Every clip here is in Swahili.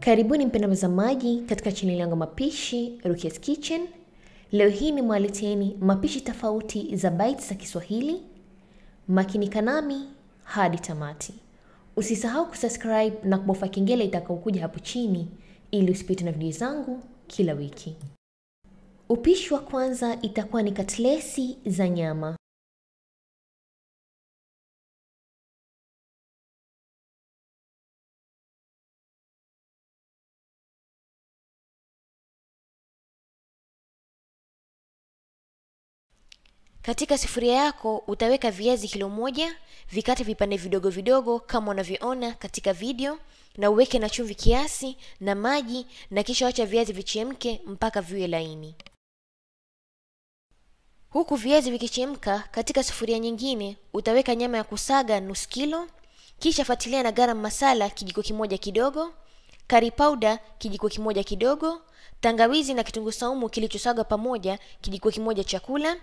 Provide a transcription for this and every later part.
Karibuni mpenda mtazamaji katika chaneli yangu mapishi Rukia's Kitchen. Leo hii nimewaleteeni mapishi tofauti za bites za Kiswahili. Makinika nami hadi tamati. Usisahau kusubscribe na kubofya kengele itakayokuja hapo chini ili usipitwe na video zangu kila wiki. Upishi wa kwanza itakuwa ni katlesi za nyama. Katika sufuria yako utaweka viazi kilo moja, vikate vipande vidogo vidogo kama unavyoona katika video, na uweke na chumvi kiasi na maji, na kisha acha viazi vichemke mpaka viwe laini. Huku viazi vikichemka, katika sufuria nyingine utaweka nyama ya kusaga nusu kilo, kisha fuatilia na garam masala kijiko kimoja kidogo, curry powder kijiko kimoja kidogo, tangawizi na kitunguu saumu kilichosagwa pamoja kijiko kimoja chakula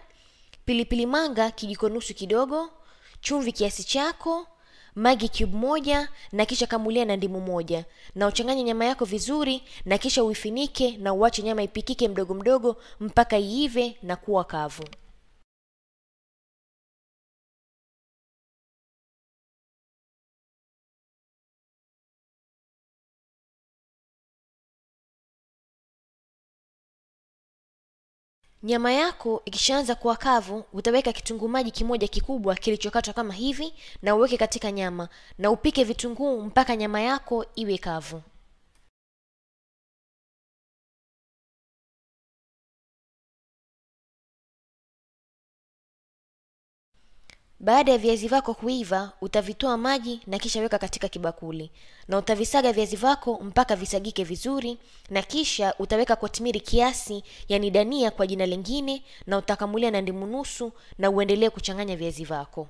pilipili manga kijiko nusu kidogo, chumvi kiasi chako, magi cube moja na kisha kamulia na ndimu moja, na uchanganye nyama yako vizuri na kisha uifinike na uache nyama ipikike mdogo mdogo mpaka iive na kuwa kavu. Nyama yako ikishaanza kuwa kavu, utaweka kitunguu maji kimoja kikubwa kilichokatwa kama hivi na uweke katika nyama na upike vitunguu mpaka nyama yako iwe kavu. Baada ya viazi vako kuiva, utavitoa maji na kisha weka katika kibakuli, na utavisaga viazi vako mpaka visagike vizuri, na kisha utaweka kotmiri kiasi, yani dania kwa jina lingine, na utakamulia na ndimu nusu, na uendelee kuchanganya viazi vako.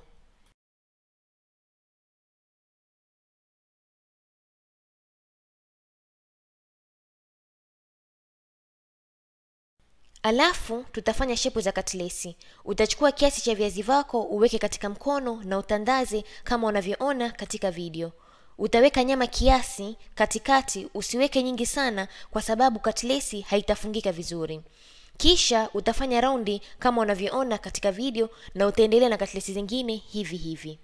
Alafu tutafanya shepu za katlesi. Utachukua kiasi cha viazi vako uweke katika mkono na utandaze kama unavyoona katika video. Utaweka nyama kiasi katikati, usiweke nyingi sana kwa sababu katlesi haitafungika vizuri. Kisha utafanya raundi kama unavyoona katika video na utaendelea na katlesi zingine hivi hivi.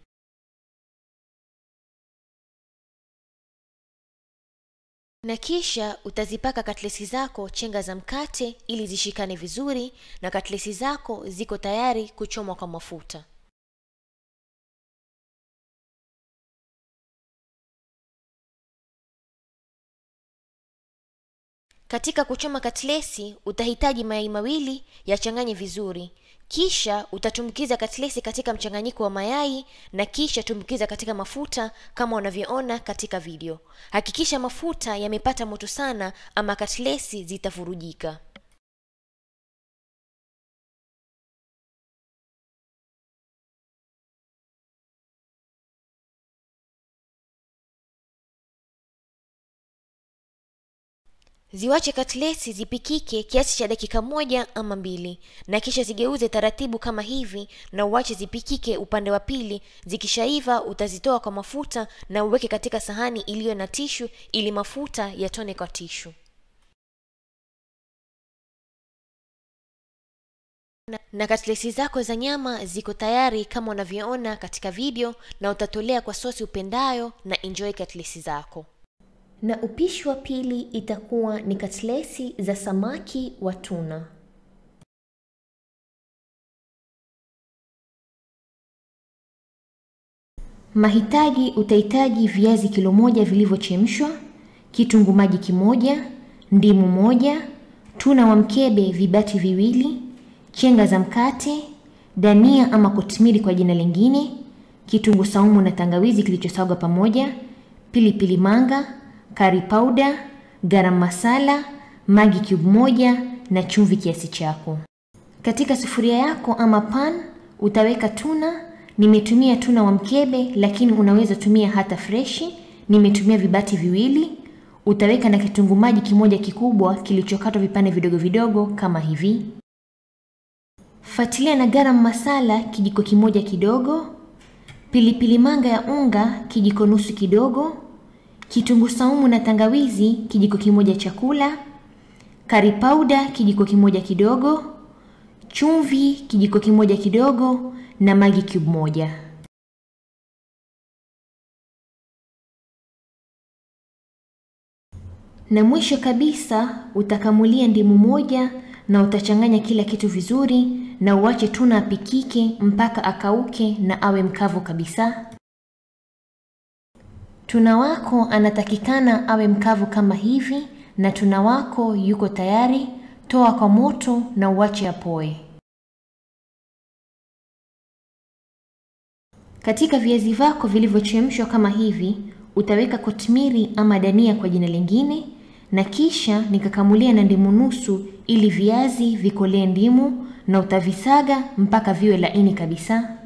na kisha utazipaka katlesi zako chenga za mkate ili zishikane vizuri na katlesi zako ziko tayari kuchomwa kwa mafuta katika kuchoma katlesi utahitaji mayai mawili yachanganye vizuri kisha utatumbukiza katlesi katika mchanganyiko wa mayai na kisha tumbukiza katika mafuta kama unavyoona katika video hakikisha mafuta yamepata moto sana ama katlesi zitavurujika ziwache katlesi zipikike kiasi cha dakika moja ama mbili na kisha zigeuze taratibu kama hivi na uache zipikike upande wa pili zikishaiva utazitoa kwa mafuta na uweke katika sahani iliyo na tishu ili mafuta yatone kwa tishu na katlesi zako za nyama ziko tayari kama unavyoona katika video na utatolea kwa sosi upendayo na enjoy katlesi zako na upishi wa pili itakuwa ni katlesi za samaki wa tuna. Mahitaji utahitaji viazi kilo moja vilivyochemshwa, kitungu maji kimoja, ndimu moja, tuna wa mkebe vibati viwili, chenga za mkate, dania ama kotimiri kwa jina lingine, kitungu saumu na tangawizi kilichosagwa pamoja, pilipili pili manga, curry powder, garam masala, magi cube moja na chumvi kiasi chako. Katika sufuria yako ama pan utaweka tuna. Nimetumia tuna wa mkebe, lakini unaweza tumia hata freshi. Nimetumia vibati viwili. Utaweka na kitunguu maji kimoja kikubwa kilichokatwa vipande vidogo vidogo kama hivi. fatilia na garam masala kijiko kimoja kidogo, pilipili manga ya unga kijiko nusu kidogo, kitunguu saumu na tangawizi kijiko kimoja chakula, kari pauda kijiko kimoja kidogo, chumvi kijiko kimoja kidogo na maji cube moja. Na mwisho kabisa utakamulia ndimu moja na utachanganya kila kitu vizuri na uache tuna apikike mpaka akauke na awe mkavu kabisa. Tuna wako anatakikana awe mkavu kama hivi, na tuna wako yuko tayari. Toa kwa moto na uache apoe. Katika viazi vyako vilivyochemshwa kama hivi, utaweka kotmiri ama dania kwa jina lingine, na kisha nikakamulia na ndimu nusu, ili viazi vikolee ndimu, na utavisaga mpaka viwe laini kabisa.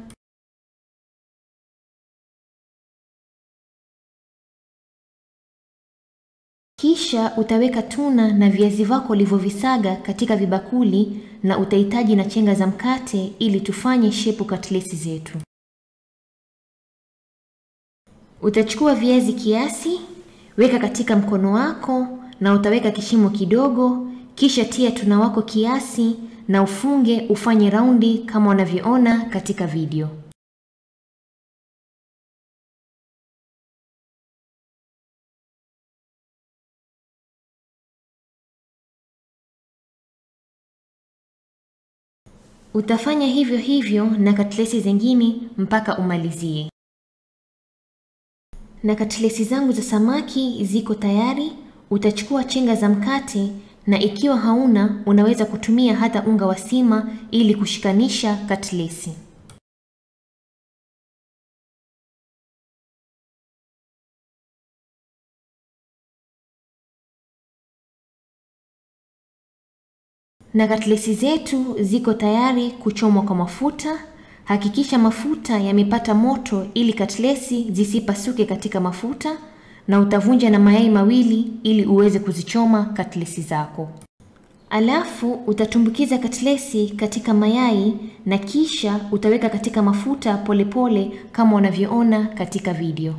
Kisha utaweka tuna na viazi vako ulivyovisaga katika vibakuli na utahitaji na chenga za mkate ili tufanye shepu katlesi zetu. Utachukua viazi kiasi, weka katika mkono wako na utaweka kishimo kidogo, kisha tia tuna wako kiasi na ufunge ufanye raundi kama unavyoona katika video. Utafanya hivyo hivyo na katlesi zingine mpaka umalizie. Na katlesi zangu za samaki ziko tayari. Utachukua chenga za mkate na ikiwa hauna unaweza kutumia hata unga wa sima ili kushikanisha katlesi. na katlesi zetu ziko tayari kuchomwa kwa mafuta. Hakikisha mafuta yamepata moto ili katlesi zisipasuke katika mafuta, na utavunja na mayai mawili ili uweze kuzichoma katlesi zako. Alafu utatumbukiza katlesi katika mayai na kisha utaweka katika mafuta polepole pole kama unavyoona katika video.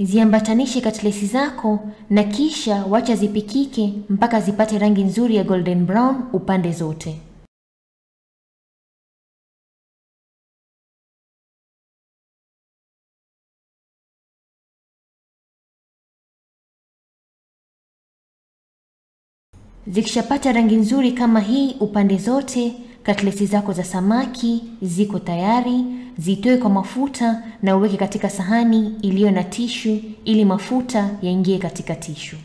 ziambatanishe katlesi zako na kisha wacha zipikike mpaka zipate rangi nzuri ya golden brown upande zote. Zikishapata rangi nzuri kama hii upande zote, Katleti zako za samaki ziko tayari, zitoe kwa mafuta na uweke katika sahani iliyo na tishu ili mafuta yaingie katika tishu.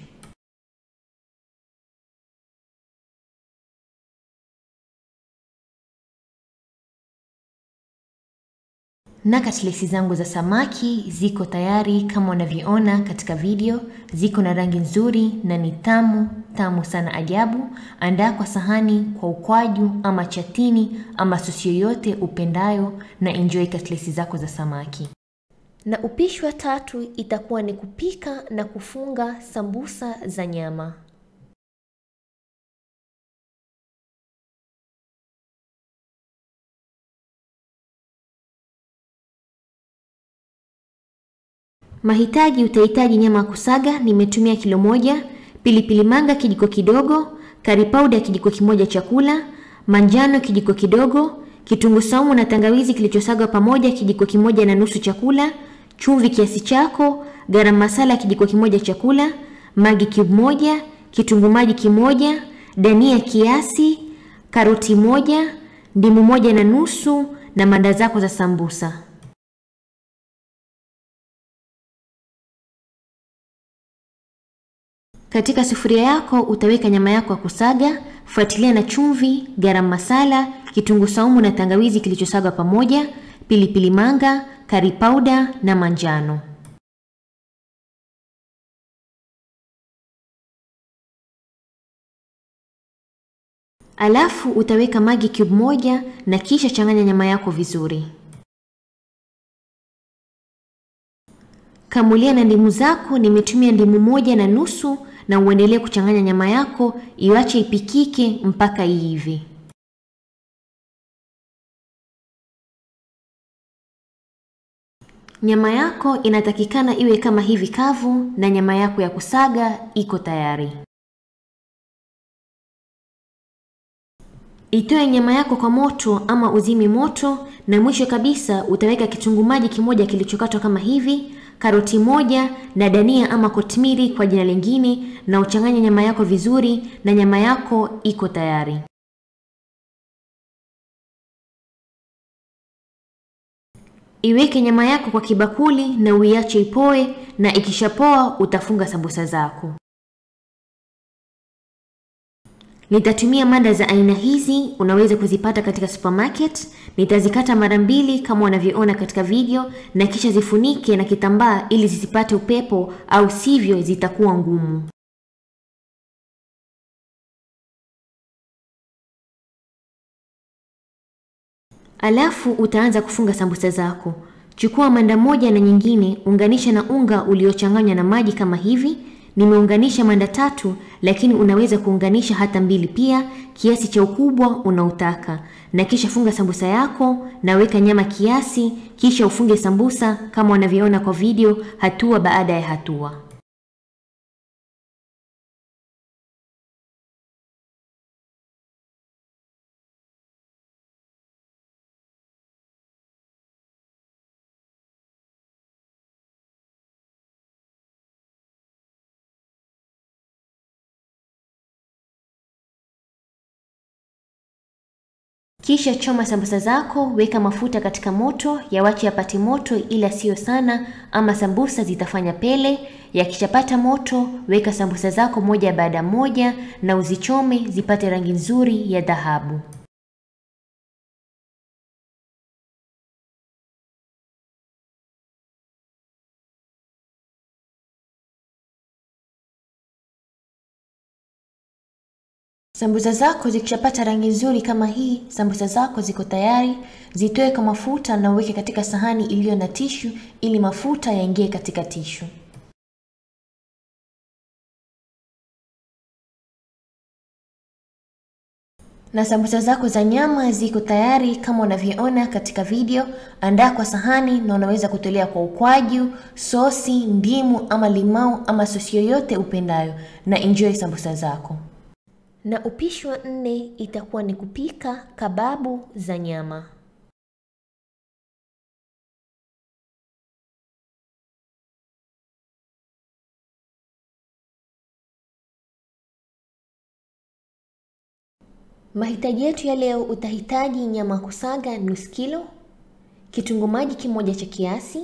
na katlesi zangu za samaki ziko tayari kama unavyoona katika video. Ziko na rangi nzuri na ni tamu tamu sana ajabu. Andaa kwa sahani, kwa ukwaju ama chatini ama sosi yoyote upendayo, na enjoy katlesi zako za samaki. Na upishi wa tatu itakuwa ni kupika na kufunga sambusa za nyama. Mahitaji utahitaji nyama kusaga nimetumia kilo moja, pilipili manga kijiko kidogo, curry powder kijiko kimoja chakula, manjano kijiko kidogo, kitunguu saumu na tangawizi kilichosagwa pamoja kijiko kimoja na nusu chakula, chumvi kiasi chako, garam masala kijiko kimoja chakula, magi cube moja, kitunguu maji kimoja, dania kiasi, karoti moja, ndimu moja na nusu na manda zako za sambusa. Katika sufuria yako utaweka nyama yako ya kusaga, fuatilia na chumvi, garam masala, kitunguu saumu na tangawizi kilichosagwa pamoja, pilipili manga, curry powder na manjano. Alafu utaweka magi cube moja na kisha changanya nyama yako vizuri. Kamulia na ndimu zako. Nimetumia ndimu moja na nusu na uendelee kuchanganya nyama yako, iwache ipikike mpaka iive. Nyama yako inatakikana iwe kama hivi kavu na nyama yako ya kusaga iko tayari. Itoe nyama yako kwa moto ama uzime moto, na mwisho kabisa utaweka kitunguu maji kimoja kilichokatwa kama hivi karoti moja na dania ama kotmiri kwa jina lingine, na uchanganye nyama yako vizuri na nyama yako iko tayari. Iweke nyama yako kwa kibakuli na uiache ipoe, na ikishapoa utafunga sambusa zako. Nitatumia mada za aina hizi, unaweza kuzipata katika supermarket. Nitazikata mara mbili kama unavyoona katika video, na kisha zifunike na kitambaa ili zisipate upepo, au sivyo zitakuwa ngumu. Alafu utaanza kufunga sambusa zako. Chukua manda moja na nyingine, unganisha na unga uliochanganywa na maji kama hivi nimeunganisha manda tatu, lakini unaweza kuunganisha hata mbili pia, kiasi cha ukubwa unaotaka, na kisha funga sambusa yako na weka nyama kiasi, kisha ufunge sambusa kama wanavyoona kwa video, hatua baada ya hatua. Kisha choma sambusa zako, weka mafuta katika moto, yawache yapate moto ila siyo sana, ama sambusa zitafanya pele. Yakishapata moto, weka sambusa zako moja baada moja na uzichome zipate rangi nzuri ya dhahabu. Sambusa zako zikishapata rangi nzuri kama hii, sambusa zako ziko tayari. Zitoe kwa mafuta na uweke katika sahani iliyo na tishu ili mafuta yaingie katika tishu. Na sambusa zako za nyama ziko tayari kama unavyoona katika video. Andaa kwa sahani na unaweza kutolea kwa ukwaju, sosi, ndimu ama limau ama sosi yoyote upendayo, na enjoy sambusa zako na upishi wa nne itakuwa ni kupika kababu za nyama. Mahitaji yetu ya leo, utahitaji nyama kusaga nusu kilo, kitunguu maji kimoja cha kiasi,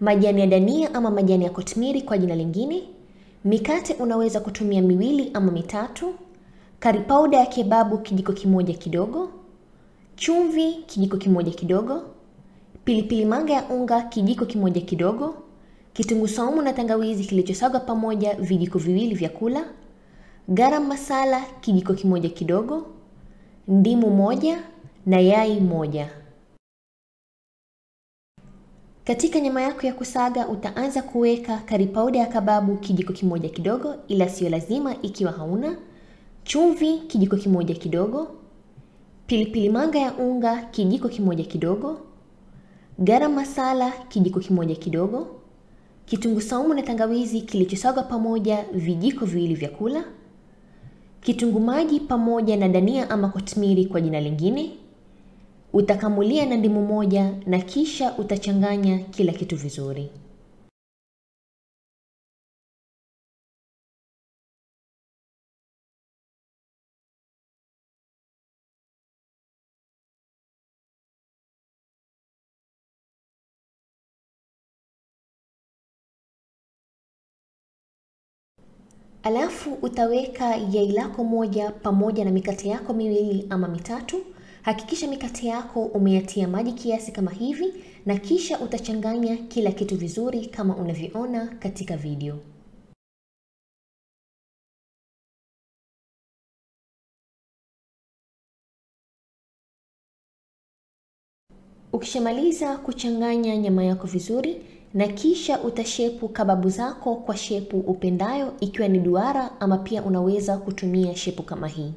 majani ya dania ama majani ya kotmiri kwa jina lingine, mikate unaweza kutumia miwili ama mitatu, Kari powder ya kebabu kijiko kimoja kidogo, chumvi kijiko kimoja kidogo, pilipili manga ya unga kijiko kimoja kidogo, kitungu saumu na tangawizi kilichosagwa pamoja vijiko viwili vya kula, garam masala kijiko kimoja kidogo, ndimu moja na yai moja. Katika nyama yako ya kusaga utaanza kuweka kari powder ya kababu kijiko kimoja kidogo, ila siyo lazima ikiwa hauna chumvi kijiko kimoja kidogo, pilipili manga ya unga kijiko kimoja kidogo, garam masala kijiko kimoja kidogo, kitunguu saumu na tangawizi kilichosagwa pamoja vijiko viwili vya kula, kitunguu maji pamoja na dania ama kotmiri kwa jina lingine. Utakamulia na ndimu moja na kisha utachanganya kila kitu vizuri. Alafu utaweka yai lako moja pamoja na mikate yako miwili ama mitatu. Hakikisha mikate yako umeyatia maji kiasi kama hivi na kisha utachanganya kila kitu vizuri kama unavyoona katika video. Ukishamaliza kuchanganya nyama yako vizuri, na kisha utashepu kababu zako kwa shepu upendayo ikiwa ni duara ama pia unaweza kutumia shepu kama hii.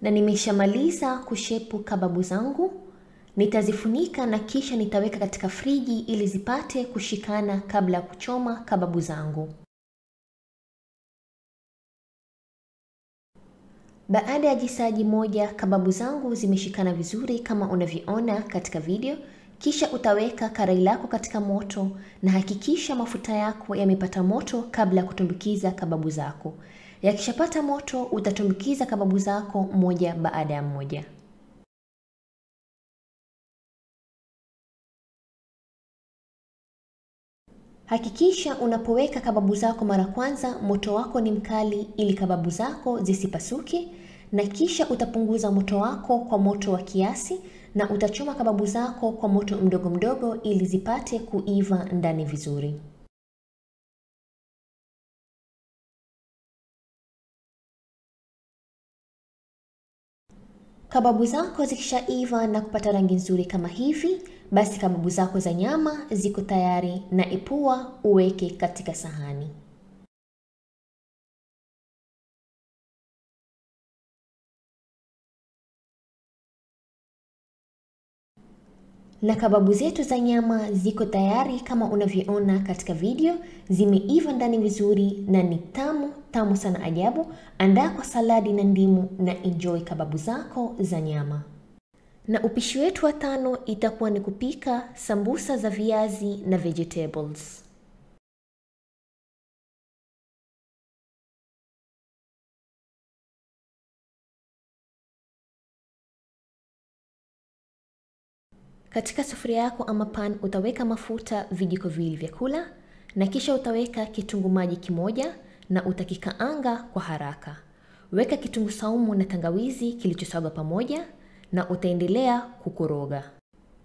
Na nimeshamaliza kushepu kababu zangu. Nitazifunika na kisha nitaweka katika friji ili zipate kushikana kabla ya kuchoma kababu zangu. Baada ya jisaji moja, kababu zangu zimeshikana vizuri kama unavyoona katika video. Kisha utaweka karai lako katika moto na hakikisha mafuta yako yamepata moto kabla ya kutumbukiza kababu zako. Yakishapata moto, utatumbukiza kababu zako moja baada ya moja. Hakikisha unapoweka kababu zako mara kwanza, moto wako ni mkali ili kababu zako zisipasuke na kisha utapunguza moto wako kwa moto wa kiasi na utachoma kababu zako kwa moto mdogo mdogo ili zipate kuiva ndani vizuri. Kababu zako zikishaiva na kupata rangi nzuri kama hivi, basi kababu zako za nyama ziko tayari na ipua uweke katika sahani. Na kababu zetu za nyama ziko tayari kama unavyoona katika video, zimeiva ndani vizuri na ni tamu tamu sana ajabu. Andaa kwa saladi na ndimu na enjoy kababu zako za nyama. Na upishi wetu wa tano itakuwa ni kupika sambusa za viazi na vegetables. Katika sufuria yako ama pan utaweka mafuta vijiko viwili vya kula na kisha utaweka kitunguu maji kimoja na utakikaanga kwa haraka. Weka kitunguu saumu na tangawizi kilichosagwa pamoja na utaendelea kukoroga.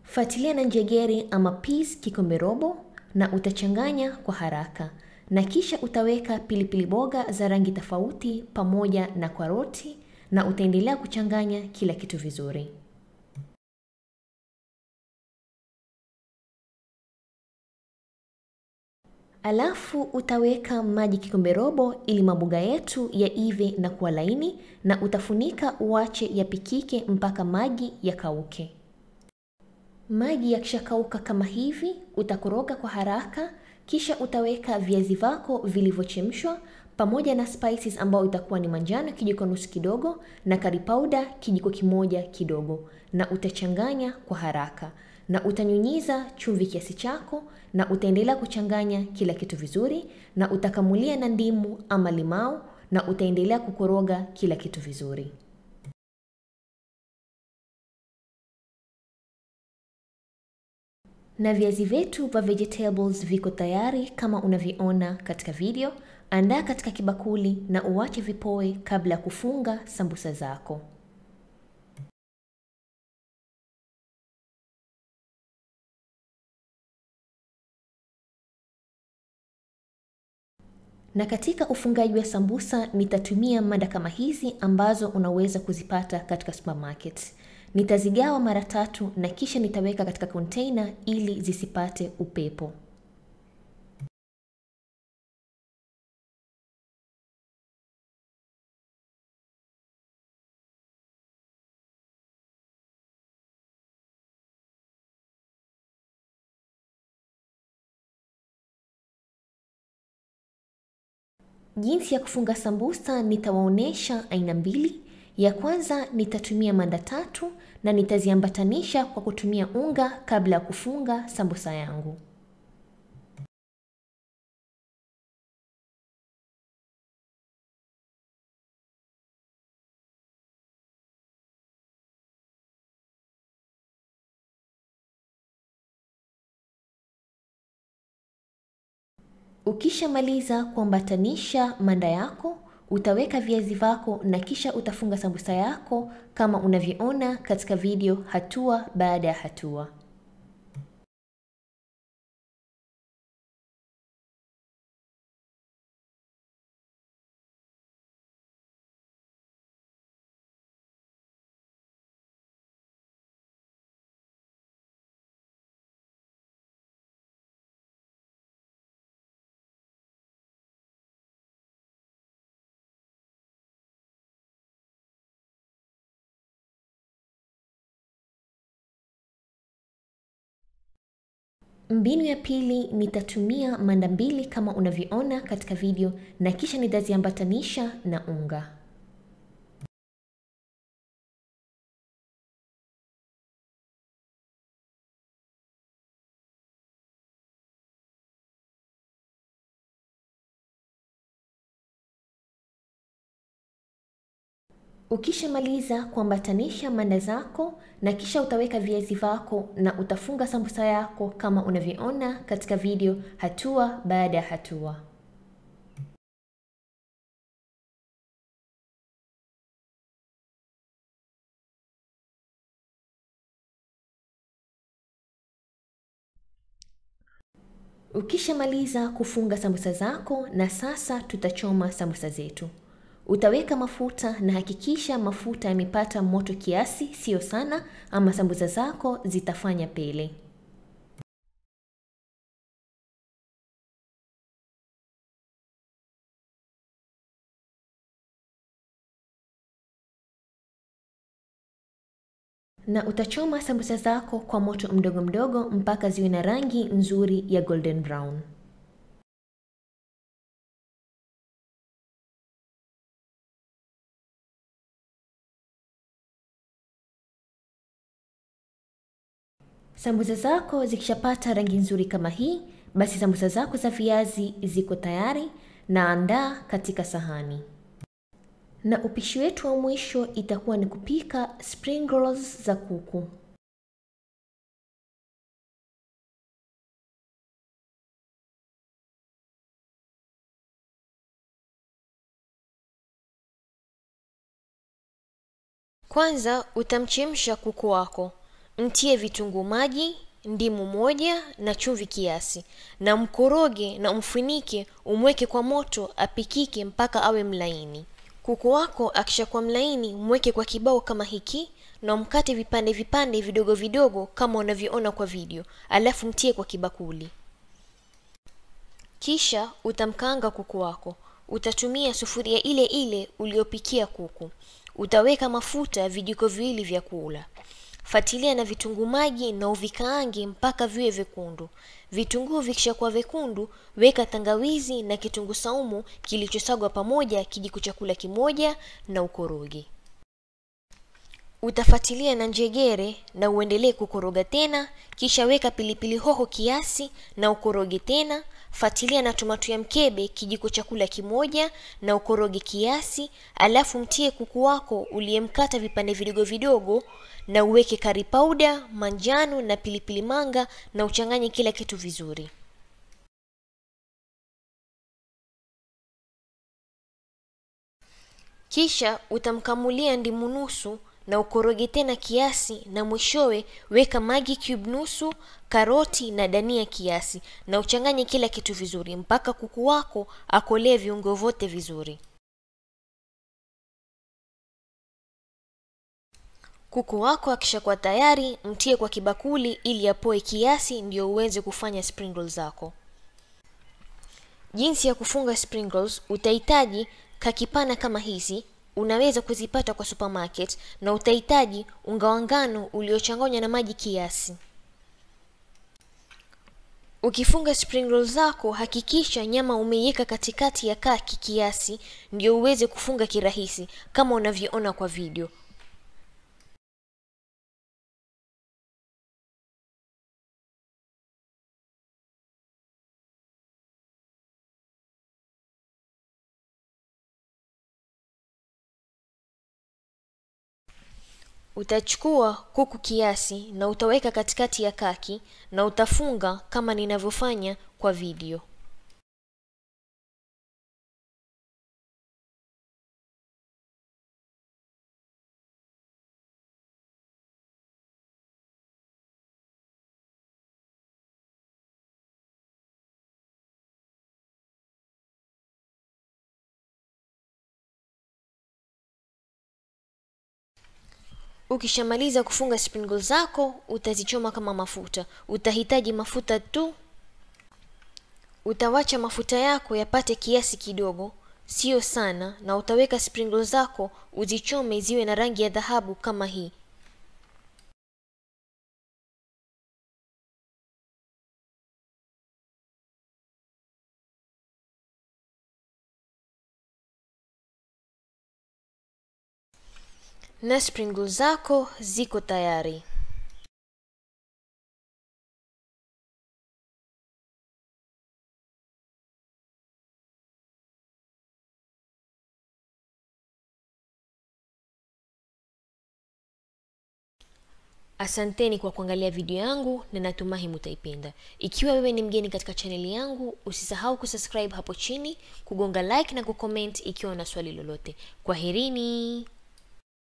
Fuatilia na njegere ama peas kikombe robo na utachanganya kwa haraka na kisha utaweka pilipili boga za rangi tofauti pamoja na karoti na utaendelea kuchanganya kila kitu vizuri. Alafu utaweka maji kikombe robo ili maboga yetu yaive na kuwa laini na utafunika uache yapikike mpaka maji yakauke. Maji yakishakauka kama hivi, utakoroga kwa haraka kisha utaweka viazi vako vilivyochemshwa pamoja na spices ambayo itakuwa ni manjano kijiko nusu kidogo na curry powder kijiko kimoja kidogo na utachanganya kwa haraka na utanyunyiza chumvi kiasi chako na utaendelea kuchanganya kila kitu vizuri na utakamulia na ndimu ama limau na utaendelea kukoroga kila kitu vizuri. Na viazi vyetu vya vegetables viko tayari kama unaviona katika video. Andaa katika kibakuli na uwache vipoe kabla ya kufunga sambusa zako. na katika ufungaji wa sambusa nitatumia mada kama hizi ambazo unaweza kuzipata katika supermarket. Nitazigawa mara tatu na kisha nitaweka katika container ili zisipate upepo. Jinsi ya kufunga sambusa nitawaonyesha aina mbili. Ya kwanza nitatumia manda tatu na nitaziambatanisha kwa kutumia unga kabla ya kufunga sambusa yangu. Ukishamaliza kuambatanisha manda yako, utaweka viazi vyako na kisha utafunga sambusa yako kama unavyoona katika video hatua baada ya hatua. Mbinu ya pili nitatumia manda mbili kama unavyoona katika video na kisha nitaziambatanisha na unga. Ukishamaliza kuambatanisha manda zako na kisha utaweka viazi vako na utafunga sambusa yako kama unavyoona katika video hatua baada ya hatua. Ukishamaliza kufunga sambusa zako na sasa tutachoma sambusa zetu. Utaweka mafuta na hakikisha mafuta yamepata moto kiasi, sio sana, ama sambusa zako zitafanya pele. Na utachoma sambusa zako kwa moto mdogo mdogo mpaka ziwe na rangi nzuri ya golden brown. Sambusa zako zikishapata rangi nzuri kama hii, basi sambusa zako za viazi ziko tayari na andaa katika sahani. Na upishi wetu wa mwisho itakuwa ni kupika spring rolls za kuku. Kwanza utamchemsha kuku wako mtie vitunguu maji ndimu moja na chumvi kiasi na mkoroge na umfunike umweke kwa moto apikike mpaka awe mlaini kuku wako akishakuwa mlaini mweke kwa kibao kama hiki na mkate vipande vipande vidogo vidogo kama unavyoona kwa video alafu mtie kwa kibakuli kisha utamkaanga kuku wako utatumia sufuria ile ile uliopikia kuku utaweka mafuta vijiko viwili vya kula Fatilia na vitunguu maji na uvikaange mpaka viwe vyekundu. Vitunguu vikishakuwa vyekundu, weka tangawizi na kitunguu saumu kilichosagwa pamoja kijiko chakula kimoja na ukoroge. Utafatilia na njegere na uendelee kukoroga tena, kisha weka pilipili hoho kiasi na ukoroge tena. Fatilia na tomato ya mkebe kijiko chakula kimoja na ukoroge kiasi, alafu mtie kuku wako uliyemkata vipande vidogo vidogo na uweke curry powder, manjano na pilipili manga na uchanganye kila kitu vizuri. Kisha utamkamulia ndimu nusu na ukoroge tena kiasi, na mwishowe weka magi cube nusu, karoti na dania kiasi, na uchanganye kila kitu vizuri mpaka kuku wako akolee viungo vyote vizuri. Kuku wako akishakuwa tayari, mtie kwa kibakuli ili apoe kiasi ndio uweze kufanya sprinkles zako. Jinsi ya kufunga sprinkles utahitaji kakipana kama hizi, unaweza kuzipata kwa supermarket na utahitaji unga wa ngano uliochanganywa na maji kiasi. Ukifunga sprinkles zako hakikisha nyama umeiweka katikati ya kaki kiasi ndio uweze kufunga kirahisi kama unavyoona kwa video. Utachukua kuku kiasi na utaweka katikati ya kaki na utafunga kama ninavyofanya kwa video. ukishamaliza kufunga sprinkle zako utazichoma kama mafuta utahitaji mafuta tu utawacha mafuta yako yapate kiasi kidogo sio sana na utaweka sprinkle zako uzichome ziwe na rangi ya dhahabu kama hii na springu zako ziko tayari. Asanteni kwa kuangalia video yangu na natumahi mutaipenda. Ikiwa wewe ni mgeni katika chaneli yangu, usisahau kusubscribe hapo chini, kugonga like na kucomment ikiwa una swali lolote. Kwaherini.